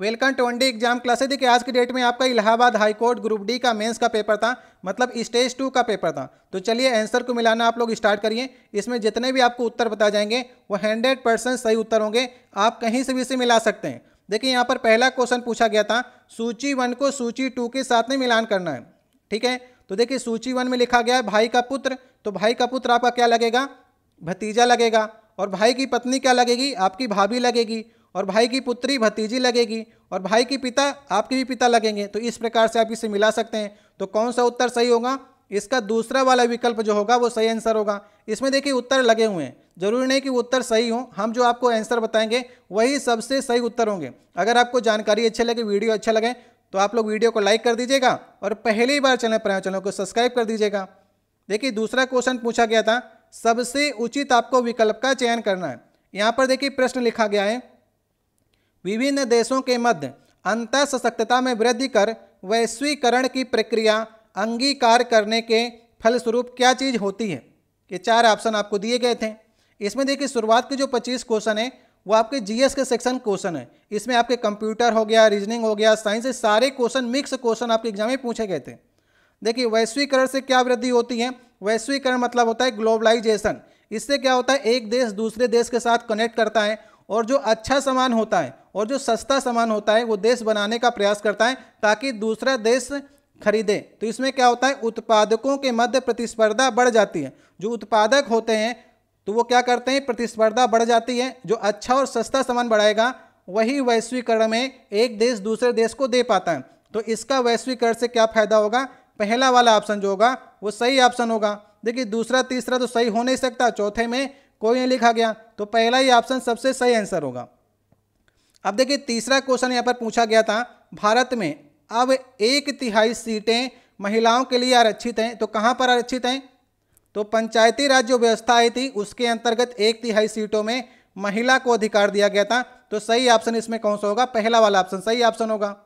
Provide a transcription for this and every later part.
welcome to one exam है देखिए आज की डेट में आपका इलाहाबाद हाईकोर्ट ग्रुप डी का मेंस का पेपर था मतलब स्टेज टू का पेपर था तो चलिए आंसर को मिलाना आप लोग स्टार्ट करिए इसमें जितने भी आपको उत्तर बताए जाएंगे वो हंड्रेड परसेंट सही उत्तर होंगे आप कहीं से भी इसे मिला सकते हैं देखिए यहाँ पर पहला क्वेश्चन पूछा गया था सूची वन को सूची टू के साथ में मिलान करना है ठीक है तो देखिए सूची वन में लिखा गया है भाई का पुत्र तो भाई का पुत्र आपका क्या लगेगा भतीजा लगेगा और भाई की पत्नी क्या लगेगी आपकी भाभी लगेगी और भाई की पुत्री भतीजी लगेगी और भाई की पिता आपके भी पिता लगेंगे तो इस प्रकार से आप इसे मिला सकते हैं तो कौन सा उत्तर सही होगा इसका दूसरा वाला विकल्प जो होगा वो सही आंसर होगा इसमें देखिए उत्तर लगे हुए हैं जरूरी नहीं कि उत्तर सही हो हम जो आपको आंसर बताएंगे वही सबसे सही उत्तर होंगे अगर आपको जानकारी अच्छी लगे वीडियो अच्छा लगे तो आप लोग वीडियो को लाइक कर दीजिएगा और पहली बार चैनल पर चैनल को सब्सक्राइब कर दीजिएगा देखिए दूसरा क्वेश्चन पूछा गया था सबसे उचित आपको विकल्प का चयन करना है यहाँ पर देखिए प्रश्न लिखा गया है विभिन्न देशों के मध्य अंत सशक्तता में वृद्धि कर वैश्वीकरण की प्रक्रिया अंगीकार करने के फलस्वरूप क्या चीज़ होती है ये चार ऑप्शन आपको दिए गए थे इसमें देखिए शुरुआत के जो 25 क्वेश्चन है वो आपके जीएस के सेक्शन क्वेश्चन है इसमें आपके कंप्यूटर हो गया रीजनिंग हो गया साइंस सारे क्वेश्चन मिक्स क्वेश्चन आपके एग्जाम में पूछे गए थे देखिए वैश्वीकरण से क्या वृद्धि होती है वैश्वीकरण मतलब होता है ग्लोबलाइजेशन इससे क्या होता है एक देश दूसरे देश के साथ कनेक्ट करता है और जो अच्छा सामान होता है और जो सस्ता सामान होता है वो देश बनाने का प्रयास करता है ताकि दूसरा देश खरीदे तो इसमें क्या होता है उत्पादकों के मध्य प्रतिस्पर्धा बढ़ जाती है जो उत्पादक होते हैं तो वो क्या करते हैं प्रतिस्पर्धा बढ़ जाती है जो अच्छा और सस्ता सामान बढ़ाएगा वही वैश्वीकरण में एक देश दूसरे देश को दे पाता है तो इसका वैश्वीकरण से क्या फ़ायदा होगा पहला वाला ऑप्शन जो होगा वो सही ऑप्शन होगा देखिए दूसरा तीसरा तो सही हो नहीं सकता चौथे में कोई नहीं लिखा गया तो पहला ही ऑप्शन सबसे सही आंसर होगा अब देखिए तीसरा क्वेश्चन यहाँ पर पूछा गया था भारत में अब एक तिहाई सीटें महिलाओं के लिए आरक्षित हैं तो कहाँ पर आरक्षित हैं तो पंचायती राज जो व्यवस्था आई थी उसके अंतर्गत एक तिहाई सीटों में महिला को अधिकार दिया गया था तो सही ऑप्शन इसमें कौन सा होगा पहला वाला ऑप्शन सही ऑप्शन होगा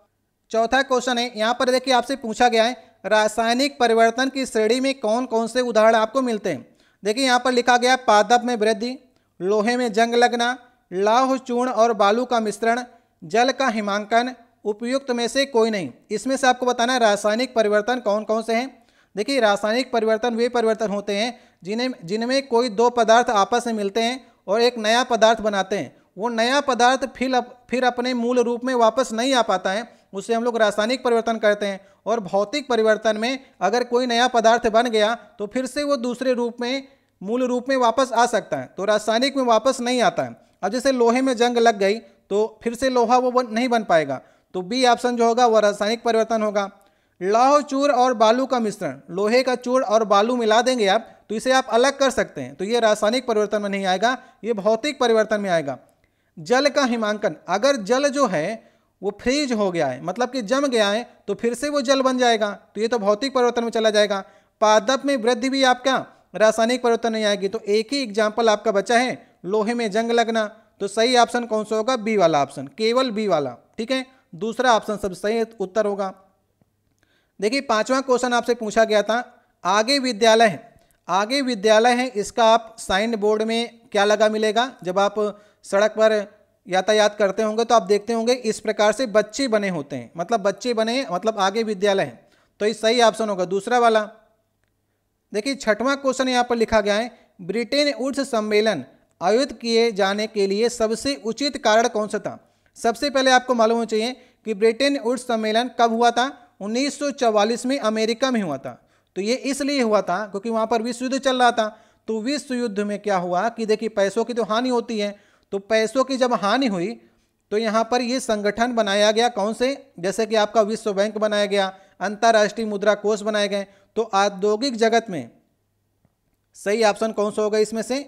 चौथा क्वेश्चन है यहाँ पर देखिए आपसे पूछा गया है रासायनिक परिवर्तन की श्रेणी में कौन कौन से उदाहरण आपको मिलते हैं देखिए यहाँ पर लिखा गया पादप में वृद्धि लोहे में जंग लगना लाह चूर्ण और बालू का मिश्रण जल का हिमांकन उपयुक्त में से कोई नहीं इसमें से आपको बताना है रासायनिक परिवर्तन कौन कौन से हैं देखिए रासायनिक परिवर्तन वे परिवर्तन होते हैं जिन्हें जिनमें कोई दो पदार्थ आपस में मिलते हैं और एक नया पदार्थ बनाते हैं वो नया पदार्थ फिर अप, फिर अपने मूल रूप में वापस नहीं आ पाता है उसे हम लोग रासायनिक परिवर्तन कहते हैं और भौतिक परिवर्तन में अगर कोई नया पदार्थ बन गया तो फिर से वो दूसरे रूप में मूल रूप में वापस आ सकता है तो रासायनिक में वापस नहीं आता है अब जैसे लोहे में जंग लग गई तो फिर से लोहा वो बन, नहीं बन पाएगा तो बी ऑप्शन जो होगा वह रासायनिक परिवर्तन होगा लौह चूर और बालू का मिश्रण लोहे का चूर और बालू मिला देंगे आप तो इसे आप अलग कर सकते हैं तो ये रासायनिक परिवर्तन में नहीं आएगा ये भौतिक परिवर्तन में आएगा जल का हिमांकन अगर जल जो है वो फ्रीज हो गया है मतलब कि जम गया है तो फिर से वो जल बन जाएगा तो ये तो भौतिक परिवर्तन में चला जाएगा पादप में वृद्धि भी आपका रासायनिक परिवर्तन नहीं आएगी तो एक ही एग्जाम्पल आपका बचा है लोहे में जंग लगना तो सही ऑप्शन कौन सा होगा बी वाला ऑप्शन केवल बी वाला ठीक है दूसरा ऑप्शन सब सही उत्तर होगा देखिए पांचवा क्वेश्चन आपसे पूछा गया था आगे विद्यालय है आगे विद्यालय है इसका आप साइन बोर्ड में क्या लगा मिलेगा जब आप सड़क पर यातायात करते होंगे तो आप देखते होंगे इस प्रकार से बच्चे बने होते हैं मतलब बच्चे बने मतलब आगे विद्यालय हैं तो ये सही ऑप्शन होगा दूसरा वाला देखिए छठवां क्वेश्चन यहाँ पर लिखा गया है ब्रिटेन उर्स सम्मेलन आयोजित किए जाने के लिए सबसे उचित कारण कौन सा था सबसे पहले आपको मालूम होना चाहिए कि ब्रिटेन उर्स सम्मेलन कब हुआ था 1944 में अमेरिका में हुआ था तो ये इसलिए हुआ था क्योंकि वहाँ पर विश्व युद्ध चल रहा था तो विश्व युद्ध में क्या हुआ कि देखिए पैसों की तो हानि होती है तो पैसों की जब हानि हुई तो यहाँ पर ये संगठन बनाया गया कौन से जैसे कि आपका विश्व बैंक बनाया गया अंतर्राष्ट्रीय मुद्रा कोष बनाए गए तो औद्योगिक जगत में सही ऑप्शन कौन सा होगा इसमें से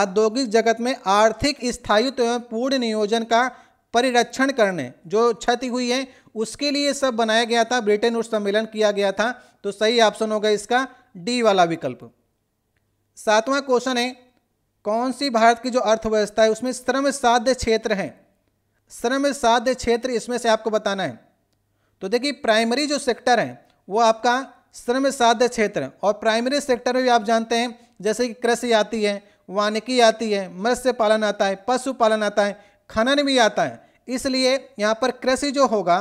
औद्योगिक जगत में आर्थिक स्थायित्व एवं पूर्ण नियोजन का परिरक्षण करने जो क्षति हुई है उसके लिए सब बनाया गया था ब्रिटेन उस सम्मेलन किया गया था तो सही ऑप्शन होगा इसका डी वाला विकल्प सातवां क्वेश्चन है कौन सी भारत की जो अर्थव्यवस्था है उसमें श्रम साध्य क्षेत्र हैं श्रम साध्य क्षेत्र इसमें से आपको बताना है तो देखिए प्राइमरी जो सेक्टर है वो आपका श्रम साध्य क्षेत्र और प्राइमरी सेक्टर में भी आप जानते हैं जैसे कि कृषि आती है वानिकी आती है मत्स्य पालन आता है पशुपालन आता है खनन भी आता है इसलिए यहाँ पर कृषि जो होगा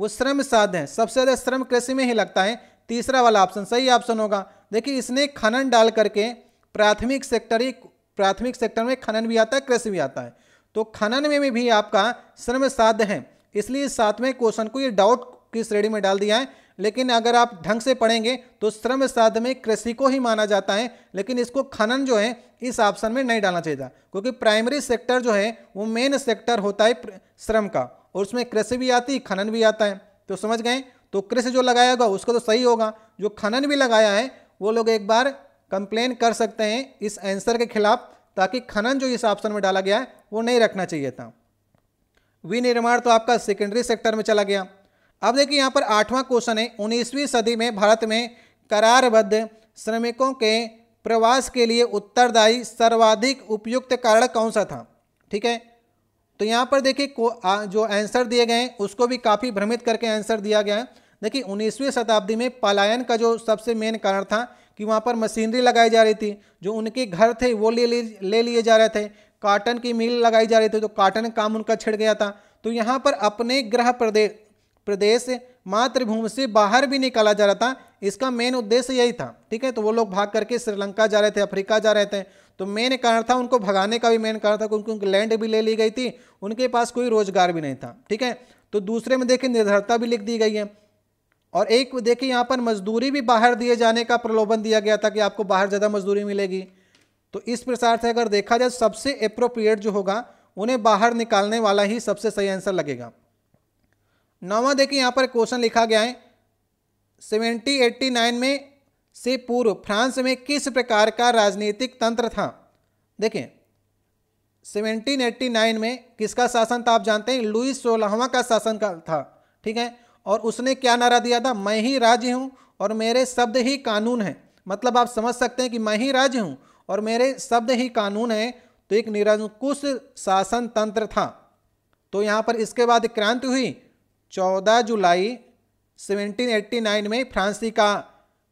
वो श्रम साध्य है सबसे ज़्यादा श्रम कृषि में ही लगता है तीसरा वाला ऑप्शन सही ऑप्शन होगा देखिए इसने खनन डाल करके प्राथमिक सेक्टर ही प्राथमिक सेक्टर में खनन भी आता है कृषि भी आता है तो खनन में, भी आपका श्रम साध्य है इसलिए सातवें क्वेश्चन को ये डाउट की श्रेणी में डाल दिया है लेकिन अगर आप ढंग से पढ़ेंगे तो श्रम साध में कृषि को ही माना जाता है लेकिन इसको खनन जो है इस ऑप्शन में नहीं डालना चाहिए क्योंकि प्राइमरी सेक्टर जो है वो मेन सेक्टर होता है श्रम का और उसमें कृषि भी आती खनन भी आता है तो समझ गए तो कृषि जो लगाया होगा उसका तो सही होगा जो खनन भी लगाया है वो लोग एक बार कंप्लेन कर सकते हैं इस आंसर के खिलाफ ताकि खनन जो इस ऑप्शन में डाला गया है वो नहीं रखना चाहिए था विनिर्माण तो आपका सेकेंडरी सेक्टर में चला गया अब देखिए यहाँ पर आठवां क्वेश्चन है उन्नीसवीं सदी में भारत में करारबद्ध श्रमिकों के प्रवास के लिए उत्तरदायी सर्वाधिक उपयुक्त कारण कौन सा था ठीक है तो यहाँ पर देखिए जो आंसर दिए गए हैं उसको भी काफ़ी भ्रमित करके आंसर दिया गया है देखिए उन्नीसवीं शताब्दी में पलायन का जो सबसे मेन कारण था कि वहाँ पर मशीनरी लगाई जा रही थी जो उनके घर थे वो ले ले लिए जा रहे थे काटन की मिल लगाई जा रही थी तो काटन काम उनका छिड़ गया था तो यहाँ पर अपने ग्रह प्रदेश प्रदेश मातृभूमि से बाहर भी निकाला जा रहा था इसका मेन उद्देश्य यही था ठीक है तो वो लोग भाग करके श्रीलंका जा रहे थे अफ्रीका जा रहे थे तो मेन कारण था उनको भगाने का भी मेन कारण था क्योंकि उनकी लैंड भी ले ली गई थी उनके पास कोई रोजगार भी नहीं था ठीक है तो दूसरे में देखिए निर्धरता भी लिख दी गई है और एक देखिए यहाँ पर मजदूरी भी बाहर दिए जाने का प्रलोभन दिया गया था कि आपको बाहर ज़्यादा मजदूरी मिलेगी तो इस प्रकार से अगर देखा जाए सबसे अप्रोप्रिएट जो होगा उन्हें बाहर निकालने वाला ही सबसे सही आंसर लगेगा नौवा देखिए यहाँ पर क्वेश्चन लिखा गया है सेवेंटी एट्टी नाइन में से पूर्व फ्रांस में किस प्रकार का राजनीतिक तंत्र था देखें नाइन में किसका शासन था आप जानते हैं लुइस सोलहवा का शासन का था ठीक है और उसने क्या नारा दिया था मैं ही राज्य हूँ और मेरे शब्द ही कानून है मतलब आप समझ सकते हैं कि मैं ही राज्य हूँ और मेरे शब्द ही कानून है तो एक निरंकुश शासन तंत्र था तो यहाँ पर इसके बाद क्रांति हुई 14 जुलाई 1789 में फ्रांसी का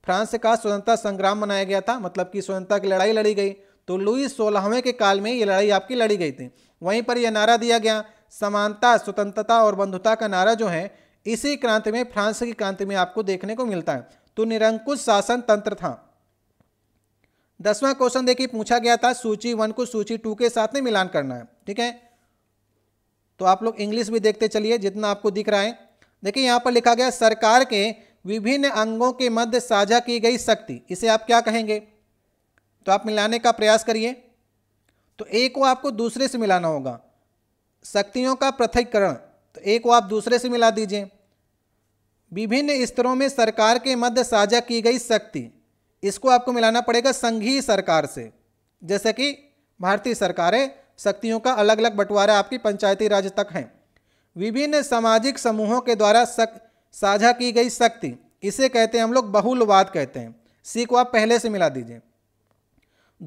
फ्रांस का स्वतंत्रता संग्राम मनाया गया था मतलब कि स्वतंत्रता की लड़ाई लड़ी गई तो लुई सोलहवें के काल में ये लड़ाई आपकी लड़ी गई थी वहीं पर यह नारा दिया गया समानता स्वतंत्रता और बंधुता का नारा जो है इसी क्रांति में फ्रांस की क्रांति में आपको देखने को मिलता है तो निरंकुश शासन तंत्र था दसवां क्वेश्चन देखिए पूछा गया था सूची वन को सूची टू के साथ में मिलान करना है ठीक है तो आप लोग इंग्लिश भी देखते चलिए जितना आपको दिख रहा है देखिए यहां पर लिखा गया सरकार के विभिन्न अंगों के मध्य साझा की गई शक्ति इसे आप क्या कहेंगे तो आप मिलाने का प्रयास करिए तो एक को आपको दूसरे से मिलाना होगा शक्तियों का पृथककरण तो एक को आप दूसरे से मिला दीजिए विभिन्न स्तरों में सरकार के मध्य साझा की गई शक्ति इसको आपको मिलाना पड़ेगा संघीय सरकार से जैसे कि भारतीय सरकारें शक्तियों का अलग अलग बंटवारा आपकी पंचायती राज तक हैं विभिन्न सामाजिक समूहों के द्वारा सक साझा की गई शक्ति इसे कहते हैं हम लोग बहुलवाद कहते हैं सी को आप पहले से मिला दीजिए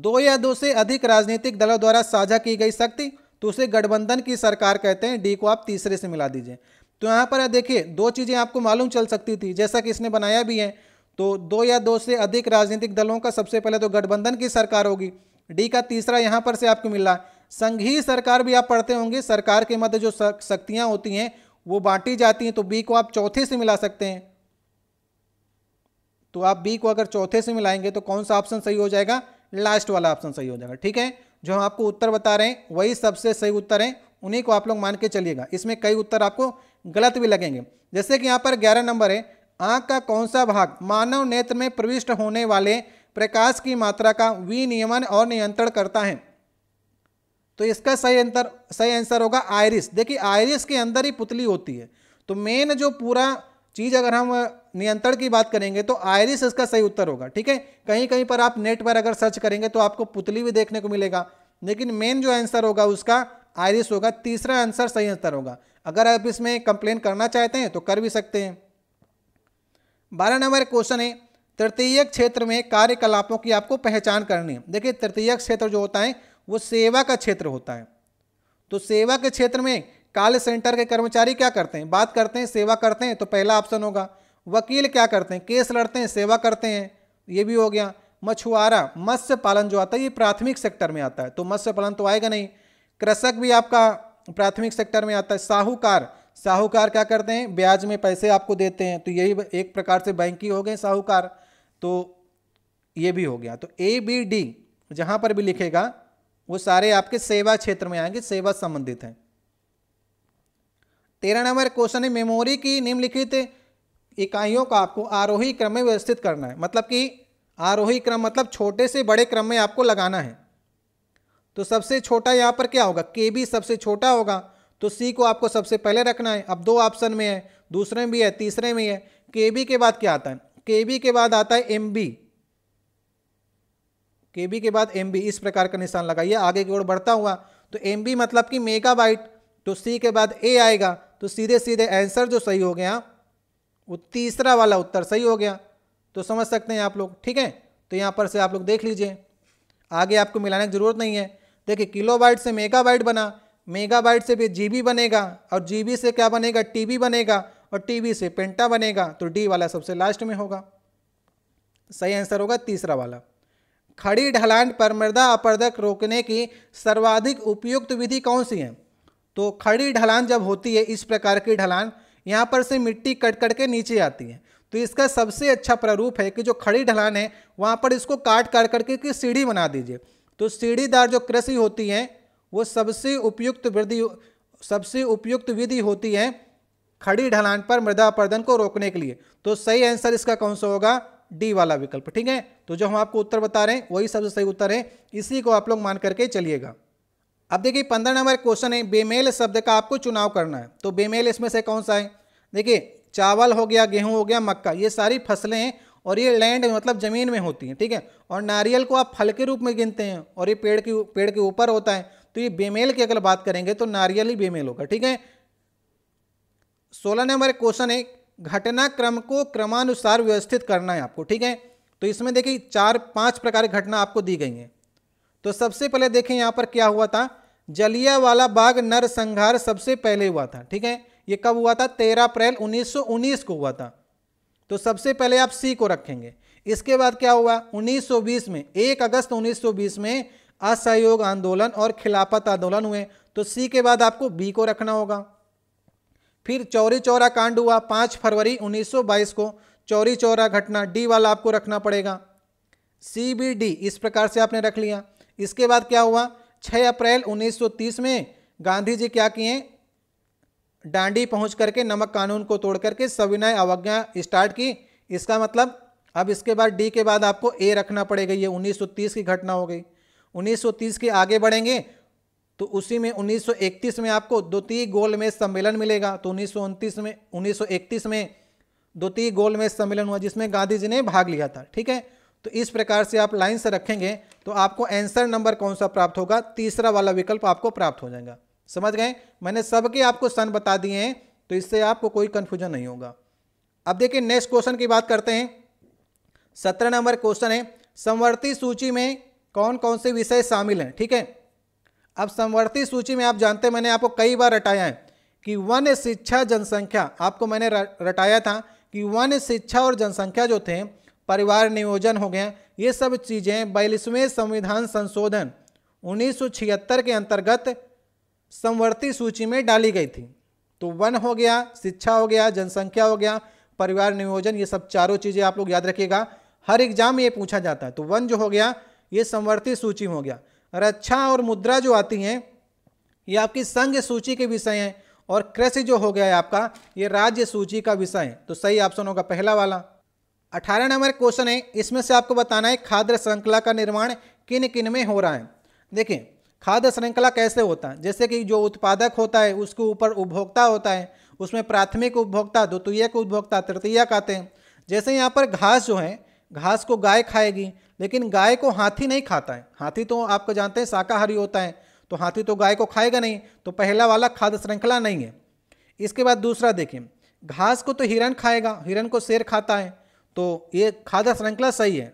दो या दो से अधिक राजनीतिक दलों द्वारा साझा की गई शक्ति तो उसे गठबंधन की सरकार कहते हैं डी को आप तीसरे से मिला दीजिए तो यहाँ पर देखिए दो चीज़ें आपको मालूम चल सकती थी जैसा कि इसने बनाया भी है तो दो या दो से अधिक राजनीतिक दलों का सबसे पहले तो गठबंधन की सरकार होगी डी का तीसरा यहाँ पर से आपको मिला संघीय सरकार भी आप पढ़ते होंगे सरकार के मध्य जो शक्तियाँ होती हैं वो बांटी जाती हैं तो बी को आप चौथे से मिला सकते हैं तो आप बी को अगर चौथे से मिलाएंगे तो कौन सा ऑप्शन सही हो जाएगा लास्ट वाला ऑप्शन सही हो जाएगा ठीक है जो हम आपको उत्तर बता रहे हैं वही सबसे सही उत्तर हैं उन्हीं को आप लोग मान के चलिएगा इसमें कई उत्तर आपको गलत भी लगेंगे जैसे कि यहाँ पर ग्यारह नंबर है आँख का कौन सा भाग मानव नेत्र में प्रविष्ट होने वाले प्रकाश की मात्रा का विनियमन और नियंत्रण करता है तो इसका सही अंतर सही आंसर होगा आयरिस देखिए आयरिस के अंदर ही पुतली होती है तो मेन जो पूरा चीज़ अगर हम नियंत्रण की बात करेंगे तो आयरिस इसका सही उत्तर होगा ठीक है कहीं कहीं पर आप नेट पर अगर सर्च करेंगे तो आपको पुतली भी देखने को मिलेगा लेकिन मेन जो आंसर होगा उसका आयरिस होगा तीसरा आंसर सही आंसर होगा अगर आप इसमें कंप्लेन करना चाहते हैं तो कर भी सकते हैं बारह नंबर क्वेश्चन है तृतीय क्षेत्र में कार्यकलापों की आपको पहचान करनी है देखिए तृतीय क्षेत्र जो होता है वो सेवा का क्षेत्र होता है तो सेवा के क्षेत्र में कॉल सेंटर के कर्मचारी क्या करते हैं बात करते हैं सेवा करते हैं तो पहला ऑप्शन होगा वकील क्या करते हैं केस लड़ते हैं सेवा करते हैं ये भी हो गया मछुआरा मत्स्य पालन जो आता है ये प्राथमिक सेक्टर में आता है तो मत्स्य पालन तो आएगा नहीं कृषक भी आपका प्राथमिक सेक्टर में आता है साहूकार साहूकार क्या करते हैं ब्याज में पैसे आपको देते हैं तो यही एक प्रकार से बैंक हो गए साहूकार तो ये भी हो गया तो ए बी डी जहाँ पर भी लिखेगा वो सारे आपके सेवा क्षेत्र में आएंगे सेवा संबंधित हैं तेरह नंबर क्वेश्चन है मेमोरी की निम्नलिखित इकाइयों का आपको आरोही क्रम में व्यवस्थित करना है मतलब कि आरोही क्रम मतलब छोटे से बड़े क्रम में आपको लगाना है तो सबसे छोटा यहाँ पर क्या होगा के बी सबसे छोटा होगा तो सी को आपको सबसे पहले रखना है अब दो ऑप्शन में है दूसरे में भी है तीसरे में है के बी के बाद क्या आता है के बी के बाद आता है एम बी के बी के बाद एम बी इस प्रकार का निशान लगाइए आगे की ओर बढ़ता हुआ तो एम बी मतलब कि मेगा तो सी के बाद ए आएगा तो सीधे सीधे आंसर जो सही हो गया वो तीसरा वाला उत्तर सही हो गया तो समझ सकते हैं आप लोग ठीक है तो यहाँ पर से आप लोग देख लीजिए आगे आपको मिलाने की ज़रूरत नहीं है देखिए किलोबाइट से मेगाबाइट बना मेगाबाइट से भी जीबी बनेगा और जीबी से क्या बनेगा टीबी बनेगा और टीबी से पेंटा बनेगा तो डी वाला सबसे लास्ट में होगा सही आंसर होगा तीसरा वाला खड़ी ढलान पर मृदा अपर्दक रोकने की सर्वाधिक उपयुक्त विधि कौन सी है तो खड़ी ढलान जब होती है इस प्रकार की ढलान यहाँ पर से मिट्टी कट कट के नीचे आती है तो इसका सबसे अच्छा प्रारूप है कि जो खड़ी ढलान है वहाँ पर इसको काट काट करके की सीढ़ी बना दीजिए तो सीढ़ीदार जो कृषि होती है वो सबसे उपयुक्त वृद्धि सबसे उपयुक्त विधि होती है खड़ी ढलान पर मृदा अपर्दन को रोकने के लिए तो सही आंसर इसका कौन सा होगा डी वाला विकल्प ठीक है तो जो हम आपको उत्तर बता रहे हैं वही सबसे सही उत्तर है इसी को आप लोग मान करके चलिएगा अब देखिए पंद्रह नंबर क्वेश्चन है बेमेल शब्द का आपको चुनाव करना है तो बेमेल इसमें से कौन सा है देखिए चावल हो गया गेहूं हो गया मक्का ये सारी फसलें हैं और ये लैंड मतलब ज़मीन में होती हैं ठीक है और नारियल को आप फल के रूप में गिनते हैं और ये पेड़ के पेड़ के ऊपर होता है तो ये बेमेल की अगर बात करेंगे तो नारियल ही बेमेल होगा ठीक है सोलह नंबर क्वेश्चन है घटनाक्रम को क्रमानुसार व्यवस्थित करना है आपको ठीक है तो इसमें देखिए चार पांच प्रकार की घटना आपको दी गई हैं तो सबसे पहले देखें यहाँ पर क्या हुआ था जलिया वाला बाग नरसंहार सबसे पहले हुआ था ठीक है ये कब हुआ था 13 अप्रैल 1919 को हुआ था तो सबसे पहले आप सी को रखेंगे इसके बाद क्या हुआ 1920 में 1 अगस्त 1920 में असहयोग आंदोलन और खिलाफत आंदोलन हुए तो सी के बाद आपको बी को रखना होगा फिर चौरी चौरा कांड हुआ 5 फरवरी 1922 को चौरी चौरा घटना डी वाला आपको रखना पड़ेगा सी बी डी इस प्रकार से आपने रख लिया इसके बाद क्या हुआ 6 अप्रैल 1930 में गांधी जी क्या किए डांडी पहुंच करके नमक कानून को तोड़ करके सविनय अवज्ञा स्टार्ट की इसका मतलब अब इसके बाद डी के बाद आपको ए रखना पड़ेगा ये 1930 की घटना हो गई 1930 के आगे बढ़ेंगे तो उसी में 1931 में आपको द्वितीय गोल में सम्मेलन मिलेगा तो उन्नीस में उन्नीस में द्वितीय गोल में सम्मेलन हुआ जिसमें गांधी जी ने भाग लिया था ठीक है तो इस प्रकार से आप लाइन से रखेंगे तो आपको आंसर नंबर कौन सा प्राप्त होगा तीसरा वाला विकल्प आपको प्राप्त हो जाएगा समझ गए मैंने सबके आपको सन बता दिए हैं तो इससे आपको कोई कन्फ्यूजन नहीं होगा अब देखिए नेक्स्ट क्वेश्चन की बात करते हैं सत्रह नंबर क्वेश्चन है संवर्ती सूची में कौन कौन से विषय शामिल हैं ठीक है अब संवर्ती सूची में आप जानते हैं मैंने आपको कई बार रटाया है कि वन शिक्षा जनसंख्या आपको मैंने रटाया था कि वन शिक्षा और जनसंख्या जो थे परिवार नियोजन हो गया ये सब चीज़ें बयालीसवें संविधान संशोधन 1976 के अंतर्गत समवर्ती सूची में डाली गई थी तो वन हो गया शिक्षा हो गया जनसंख्या हो गया परिवार नियोजन ये सब चारों चीज़ें आप लोग याद रखिएगा हर एग्जाम में ये पूछा जाता है तो वन जो हो गया ये समवर्ती सूची हो गया रक्षा अच्छा और मुद्रा जो आती हैं ये आपकी संघ सूची के विषय हैं और कृषि जो हो गया है आपका ये राज्य सूची का विषय है तो सही ऑप्शन होगा पहला वाला अठारह नंबर क्वेश्चन है इसमें से आपको बताना है खाद्य श्रृंखला का निर्माण किन किन में हो रहा है देखिए खाद्य श्रृंखला कैसे होता है जैसे कि जो उत्पादक होता है उसके ऊपर उपभोक्ता होता है उसमें प्राथमिक उपभोक्ता द्वितीय को उपभोक्ता तृतीय कहते हैं जैसे यहाँ पर घास जो है घास को गाय खाएगी लेकिन गाय को हाथी नहीं खाता है हाथी तो आपको जानते हैं शाकाहारी होता है तो हाथी तो गाय को खाएगा नहीं तो पहला वाला खाद्य श्रृंखला नहीं है इसके बाद दूसरा देखें घास को तो हिरण खाएगा हिरण को शेर खाता है तो ये खाद्य श्रृंखला सही है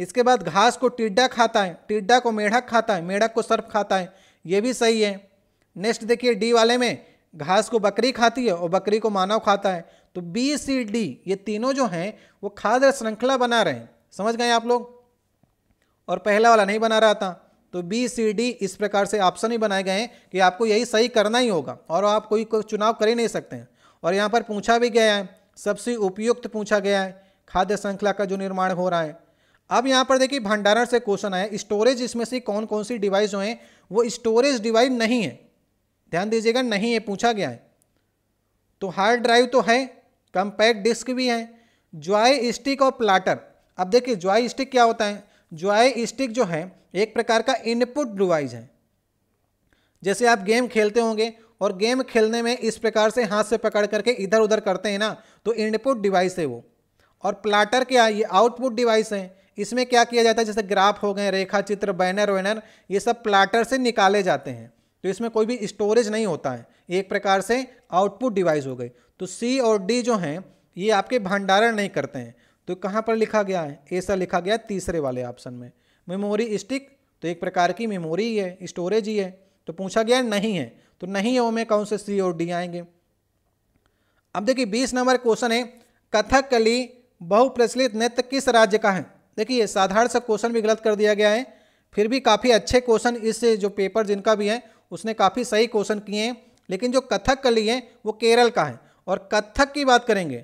इसके बाद घास को टिड्डा खाता है टिड्डा को मेढक खाता है मेढक को सर्प खाता है ये भी सही है नेक्स्ट देखिए डी वाले में घास को बकरी खाती है और बकरी को मानव खाता है तो बी सी डी ये तीनों जो हैं वो खाद्य श्रृंखला बना रहे हैं समझ गए आप लोग और पहला वाला नहीं बना रहा था तो बी सी डी इस प्रकार से ऑप्शन ही बनाए गए हैं कि आपको यही सही करना ही होगा और आप कोई को चुनाव कर ही नहीं सकते हैं और यहाँ पर पूछा भी गया है सबसे उपयुक्त पूछा गया है खाद्य श्रृंखला का जो निर्माण हो रहा है अब यहाँ पर देखिए भंडारण से क्वेश्चन आया स्टोरेज इसमें से कौन कौन सी डिवाइस जो हैं वो स्टोरेज डिवाइस नहीं है ध्यान दीजिएगा नहीं है पूछा गया है तो हार्ड ड्राइव तो है कंपैक्ट डिस्क भी है ज्वाय स्टिक और प्लाटर अब देखिए ज्वाई स्टिक क्या होता है ज्वाई स्टिक जो है एक प्रकार का इनपुट डिवाइस है जैसे आप गेम खेलते होंगे और गेम खेलने में इस प्रकार से हाथ से पकड़ करके इधर उधर करते हैं ना तो इनपुट डिवाइस है वो और प्लाटर क्या ये आउटपुट डिवाइस है इसमें क्या किया जाता है जैसे ग्राफ हो गए रेखा चित्र बैनर वैनर ये सब प्लाटर से निकाले जाते हैं तो इसमें कोई भी स्टोरेज नहीं होता है एक प्रकार से आउटपुट डिवाइस हो गई तो सी और डी जो हैं ये आपके भंडारण नहीं करते हैं तो कहाँ पर लिखा गया है ऐसा लिखा गया तीसरे वाले ऑप्शन में मेमोरी स्टिक तो एक प्रकार की मेमोरी ही है स्टोरेज ही है तो पूछा गया नहीं है तो नहीं ओ में कौन से सी और डी आएंगे अब देखिए बीस नंबर क्वेश्चन है कथकली बहुप्रचलित नृत्य किस राज्य का है देखिए साधारण सा क्वेश्चन भी गलत कर दिया गया है फिर भी काफ़ी अच्छे क्वेश्चन इस जो पेपर जिनका भी है उसने काफ़ी सही क्वेश्चन किए हैं लेकिन जो कली है वो केरल का है और कथक की बात करेंगे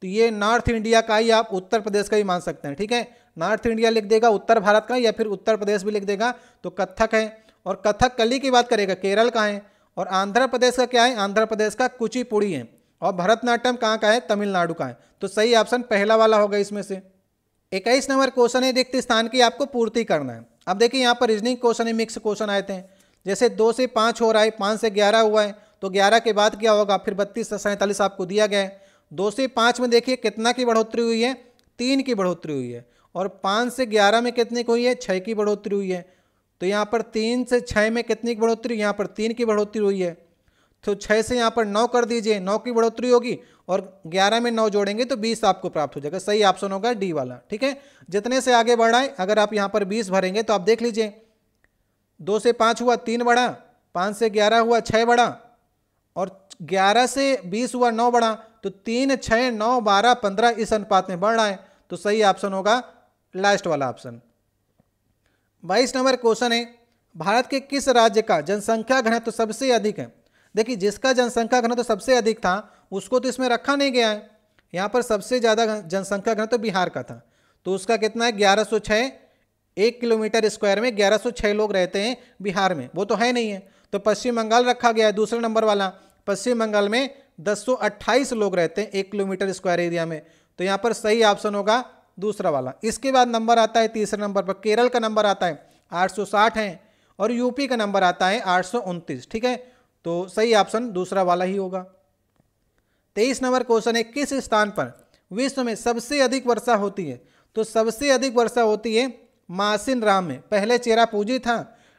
तो ये नॉर्थ इंडिया का ही आप उत्तर प्रदेश का भी मान सकते हैं ठीक है नॉर्थ इंडिया लिख देगा उत्तर भारत का या फिर उत्तर प्रदेश भी लिख देगा तो कथक है और कथक कली की बात करेगा केरल का है और आंध्र प्रदेश का क्या है आंध्र प्रदेश का कुचिपुड़ी है और भरतनाट्यम कहाँ का है तमिलनाडु का है तो सही ऑप्शन पहला वाला होगा इसमें से इक्कीस नंबर क्वेश्चन है रिक्त स्थान की आपको पूर्ति करना है अब देखिए यहाँ पर रीजनिंग क्वेश्चन है मिक्स क्वेश्चन आए थे जैसे दो से पाँच हो रहा है पाँच से ग्यारह हुआ है तो ग्यारह के बाद क्या होगा फिर बत्तीस से सैंतालीस आपको दिया गया है दो से पाँच में देखिए कितना की बढ़ोतरी हुई है तीन की बढ़ोतरी हुई है और पाँच से ग्यारह में कितने की हुई है छः की बढ़ोतरी हुई है तो यहाँ पर तीन से छः में कितनी की बढ़ोतरी यहाँ पर तीन की बढ़ोतरी हुई है तो छः से यहाँ पर नौ कर दीजिए नौ की बढ़ोतरी होगी और ग्यारह में नौ जोड़ेंगे तो बीस आपको प्राप्त हो जाएगा सही ऑप्शन होगा डी वाला ठीक है जितने से आगे बढ़ाएं अगर आप यहाँ पर बीस भरेंगे तो आप देख लीजिए दो से पाँच हुआ तीन बढ़ा पाँच से ग्यारह हुआ छः बढ़ा और ग्यारह से बीस हुआ नौ बढ़ा तो तीन छः नौ बारह पंद्रह इस अनुपात में बढ़ रहा है तो सही ऑप्शन होगा लास्ट वाला ऑप्शन बाईस नंबर क्वेश्चन है भारत के किस राज्य का जनसंख्या घनत्व तो सबसे अधिक है देखिए जिसका जनसंख्या घनत्व तो सबसे अधिक था उसको तो इसमें रखा नहीं गया है यहाँ पर सबसे ज़्यादा जनसंख्या घनत्व तो बिहार का था तो उसका कितना है ग्यारह सौ छः एक किलोमीटर स्क्वायर में ग्यारह सौ छः लोग रहते हैं बिहार में वो तो है नहीं है तो पश्चिम बंगाल रखा गया है दूसरे नंबर वाला पश्चिम बंगाल में दस सौ अट्ठाईस लोग रहते हैं एक किलोमीटर स्क्वायर एरिया में तो यहाँ पर सही ऑप्शन होगा दूसरा वाला इसके बाद नंबर आता है तीसरे नंबर पर केरल का नंबर आता है 860 है और यूपी का नंबर आता है आठ ठीक है तो सही ऑप्शन दूसरा वाला ही होगा तेईस नंबर क्वेश्चन है किस स्थान पर विश्व में सबसे अधिक वर्षा होती है तो सबसे अधिक वर्षा होती है मासिन राम में पहले चेरापूंजी था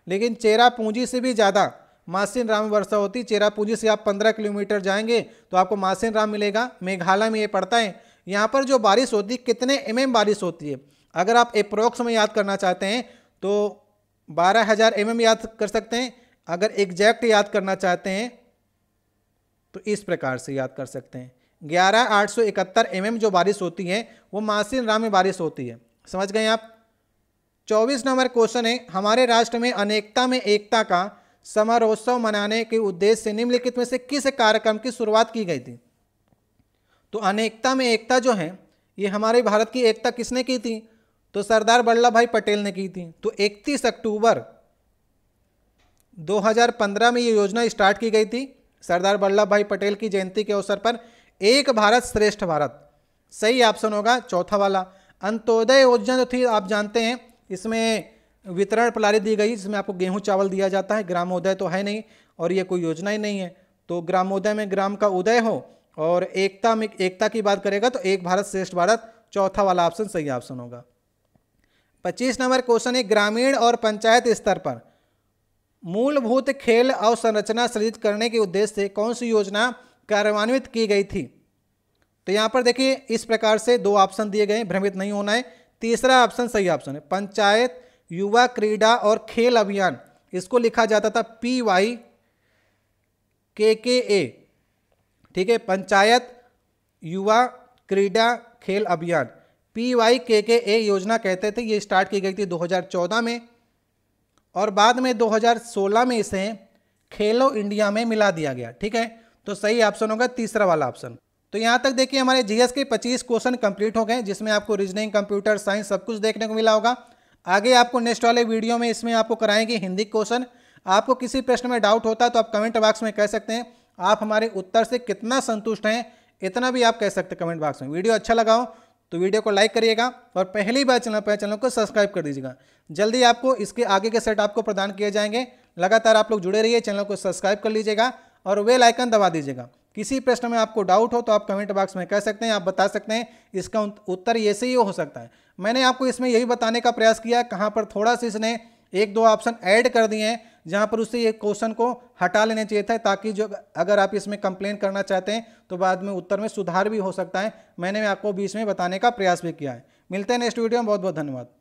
लेकिन चेरापूंजी से भी ज़्यादा मासिन राम में वर्षा होती है चेरापूंजी से आप पंद्रह किलोमीटर जाएंगे तो आपको मासिन राम मिलेगा मेघालय में ये पड़ता है यहाँ पर जो बारिश होती है कितने एम mm बारिश होती है अगर आप अप्रोक्स में याद करना चाहते हैं तो बारह हज़ार एम याद कर सकते हैं अगर एग्जैक्ट याद करना चाहते हैं तो इस प्रकार से याद कर सकते हैं ग्यारह आठ सौ इकहत्तर एम जो बारिश होती है वो मासिन राम में बारिश होती है समझ गए आप चौबीस नंबर क्वेश्चन है हमारे राष्ट्र में अनेकता में एकता का समारोत्सव मनाने के उद्देश्य से निम्नलिखित में से किस कार्यक्रम की शुरुआत की गई थी तो अनेकता में एकता जो है ये हमारे भारत की एकता किसने की थी तो सरदार वल्लभ भाई पटेल ने की थी तो 31 अक्टूबर 2015 में ये योजना स्टार्ट की गई थी सरदार वल्लभ भाई पटेल की जयंती के अवसर पर एक भारत श्रेष्ठ भारत सही ऑप्शन होगा चौथा वाला अंत्योदय योजना जो थी आप जानते हैं इसमें वितरण प्रणाली दी गई जिसमें आपको गेहूं चावल दिया जाता है ग्रामोदय तो है नहीं और ये कोई योजना ही नहीं है तो ग्रामोदय में ग्राम का उदय हो और एकता में एकता की बात करेगा तो एक भारत श्रेष्ठ भारत चौथा वाला ऑप्शन सही ऑप्शन होगा पच्चीस नंबर क्वेश्चन है ग्रामीण और पंचायत स्तर पर मूलभूत खेल और संरचना सृजित करने के उद्देश्य से कौन सी योजना कार्यान्वित की गई थी तो यहाँ पर देखिए इस प्रकार से दो ऑप्शन दिए गए भ्रमित नहीं होना है तीसरा ऑप्शन सही ऑप्शन है पंचायत युवा क्रीडा और खेल अभियान इसको लिखा जाता था पी वाई के के ए ठीक है पंचायत युवा क्रीडा खेल अभियान पी वाई के के ए योजना कहते थे ये स्टार्ट की गई थी 2014 में और बाद में 2016 में इसे खेलो इंडिया में मिला दिया गया ठीक है तो सही ऑप्शन होगा तीसरा वाला ऑप्शन तो यहाँ तक देखिए हमारे जीएस के 25 क्वेश्चन कंप्लीट हो गए जिसमें आपको रीजनिंग कंप्यूटर साइंस सब कुछ देखने को मिला होगा आगे आपको नेक्स्ट वाले वीडियो में इसमें आपको कराएंगे हिंदी क्वेश्चन आपको किसी प्रश्न में डाउट होता है तो आप कमेंट बॉक्स में कह सकते हैं आप हमारे उत्तर से कितना संतुष्ट हैं इतना भी आप कह सकते हैं कमेंट बॉक्स में वीडियो अच्छा लगाओ तो वीडियो को लाइक करिएगा और पहली बार चैनल पर चैनल को सब्सक्राइब कर दीजिएगा जल्दी आपको इसके आगे के सेट आपको प्रदान किए जाएंगे लगातार आप लोग जुड़े रहिए चैनल को सब्सक्राइब कर लीजिएगा और वे लाइकन दबा दीजिएगा किसी प्रश्न में आपको डाउट हो तो आप कमेंट बॉक्स में कह सकते हैं आप बता सकते हैं इसका उत्तर ये से ही हो सकता है मैंने आपको इसमें यही बताने का प्रयास किया कहाँ पर थोड़ा सा इसने एक दो ऑप्शन ऐड कर दिए हैं जहाँ पर उसे ये क्वेश्चन को हटा लेने चाहिए था ताकि जो अगर आप इसमें कंप्लेन करना चाहते हैं तो बाद में उत्तर में सुधार भी हो सकता है मैंने आपको बीच में बताने का प्रयास भी किया है मिलते हैं नेक्स्ट वीडियो में बहुत बहुत धन्यवाद